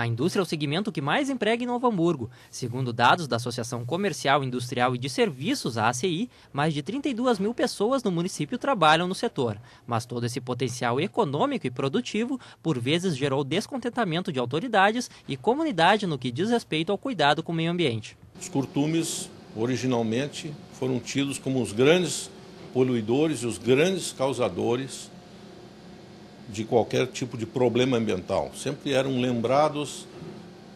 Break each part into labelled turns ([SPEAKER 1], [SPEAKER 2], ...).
[SPEAKER 1] A indústria é o segmento que mais emprega em Novo Hamburgo. Segundo dados da Associação Comercial, Industrial e de Serviços, a ACI, mais de 32 mil pessoas no município trabalham no setor. Mas todo esse potencial econômico e produtivo, por vezes, gerou descontentamento de autoridades e comunidade no que diz respeito ao cuidado com o meio ambiente.
[SPEAKER 2] Os curtumes, originalmente, foram tidos como os grandes poluidores e os grandes causadores de qualquer tipo de problema ambiental. Sempre eram lembrados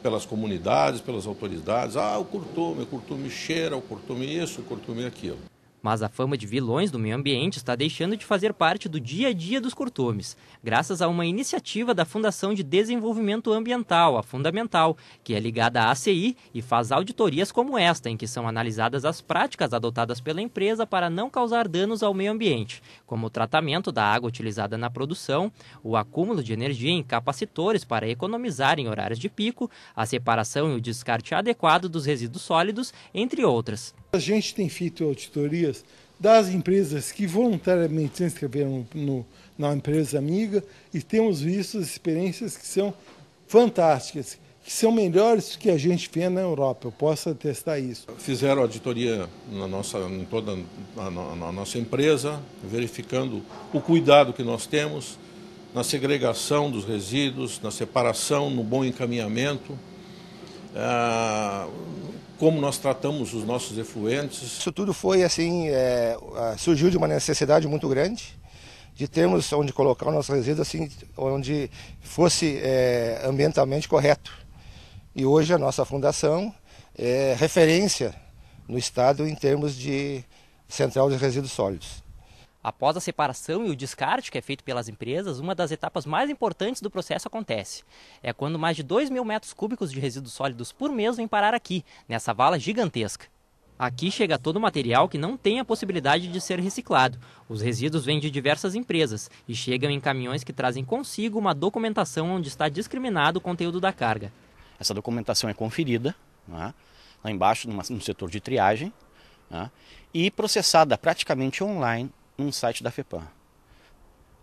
[SPEAKER 2] pelas comunidades, pelas autoridades, ah, o curtume, o curtume cheira, o curtume isso, o curtume aquilo.
[SPEAKER 1] Mas a fama de vilões do meio ambiente está deixando de fazer parte do dia a dia dos curtumes, graças a uma iniciativa da Fundação de Desenvolvimento Ambiental, a Fundamental, que é ligada à ACI e faz auditorias como esta, em que são analisadas as práticas adotadas pela empresa para não causar danos ao meio ambiente, como o tratamento da água utilizada na produção, o acúmulo de energia em capacitores para economizar em horários de pico, a separação e o descarte adequado dos resíduos sólidos, entre outras.
[SPEAKER 3] A gente tem feito auditorias das empresas que voluntariamente se inscreveram no, na empresa amiga e temos visto experiências que são fantásticas, que são melhores do que a gente vê na Europa. Eu posso atestar isso.
[SPEAKER 2] Fizeram auditoria na nossa, em toda a, nossa empresa, verificando o cuidado que nós temos na segregação dos resíduos, na separação, no bom encaminhamento. Ah, como nós tratamos os nossos efluentes.
[SPEAKER 4] Isso tudo foi assim, é, surgiu de uma necessidade muito grande de termos onde colocar os nossos resíduos assim, onde fosse é, ambientalmente correto. E hoje a nossa fundação é referência no estado em termos de central de resíduos sólidos.
[SPEAKER 1] Após a separação e o descarte que é feito pelas empresas, uma das etapas mais importantes do processo acontece. É quando mais de 2 mil metros cúbicos de resíduos sólidos por mês vêm parar aqui, nessa vala gigantesca. Aqui chega todo o material que não tem a possibilidade de ser reciclado. Os resíduos vêm de diversas empresas e chegam em caminhões que trazem consigo
[SPEAKER 5] uma documentação onde está discriminado o conteúdo da carga. Essa documentação é conferida né, lá embaixo, no setor de triagem, né, e processada praticamente online num site da FEPAM.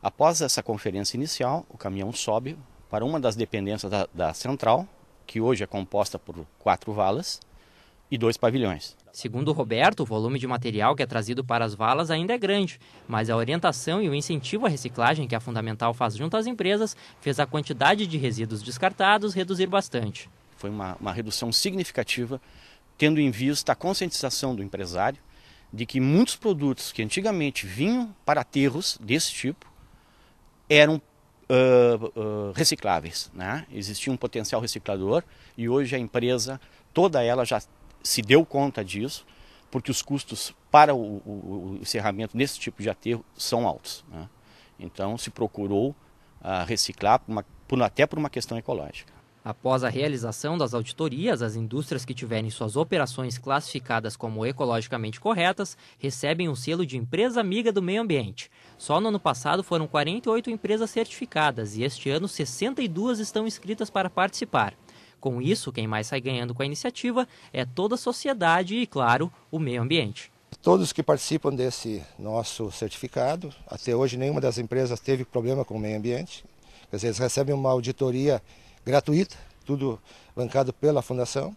[SPEAKER 5] Após essa conferência inicial, o caminhão sobe para uma das dependências da, da central, que hoje é composta por quatro valas e dois pavilhões. Segundo Roberto, o volume de material que é trazido para as
[SPEAKER 1] valas ainda é grande, mas a orientação e o incentivo à reciclagem que é a Fundamental faz junto às empresas
[SPEAKER 5] fez a quantidade de resíduos descartados reduzir bastante. Foi uma, uma redução significativa, tendo em vista a conscientização do empresário de que muitos produtos que antigamente vinham para aterros desse tipo eram Uh, uh, recicláveis. Né? Existia um potencial reciclador e hoje a empresa, toda ela já se deu conta disso, porque os custos para o, o, o encerramento nesse tipo de aterro são altos. Né? Então se procurou uh, reciclar, por uma, por, até por uma questão ecológica.
[SPEAKER 1] Após a realização das auditorias, as indústrias que tiverem suas operações classificadas como ecologicamente corretas recebem o um selo de empresa amiga do meio ambiente. Só no ano passado foram 48 empresas certificadas e este ano 62 estão inscritas para participar. Com isso, quem mais sai ganhando com a iniciativa é toda a sociedade e, claro, o meio ambiente.
[SPEAKER 4] Todos que participam desse nosso certificado, até hoje nenhuma das empresas teve problema com o meio ambiente, quer dizer, eles recebem uma auditoria gratuita, tudo bancado pela fundação,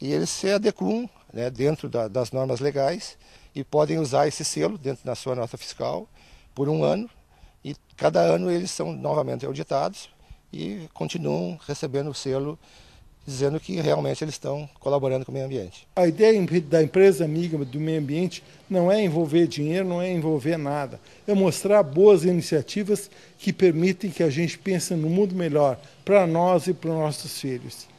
[SPEAKER 4] e eles se adequam né, dentro da, das normas legais e podem usar esse selo dentro da sua nota fiscal por um ano, e cada ano eles são novamente auditados e continuam recebendo o selo dizendo que realmente eles estão colaborando com o meio ambiente.
[SPEAKER 3] A ideia da empresa amiga do meio ambiente não é envolver dinheiro, não é envolver nada. É mostrar boas iniciativas que permitem que a gente pense no mundo melhor para nós e para os nossos filhos.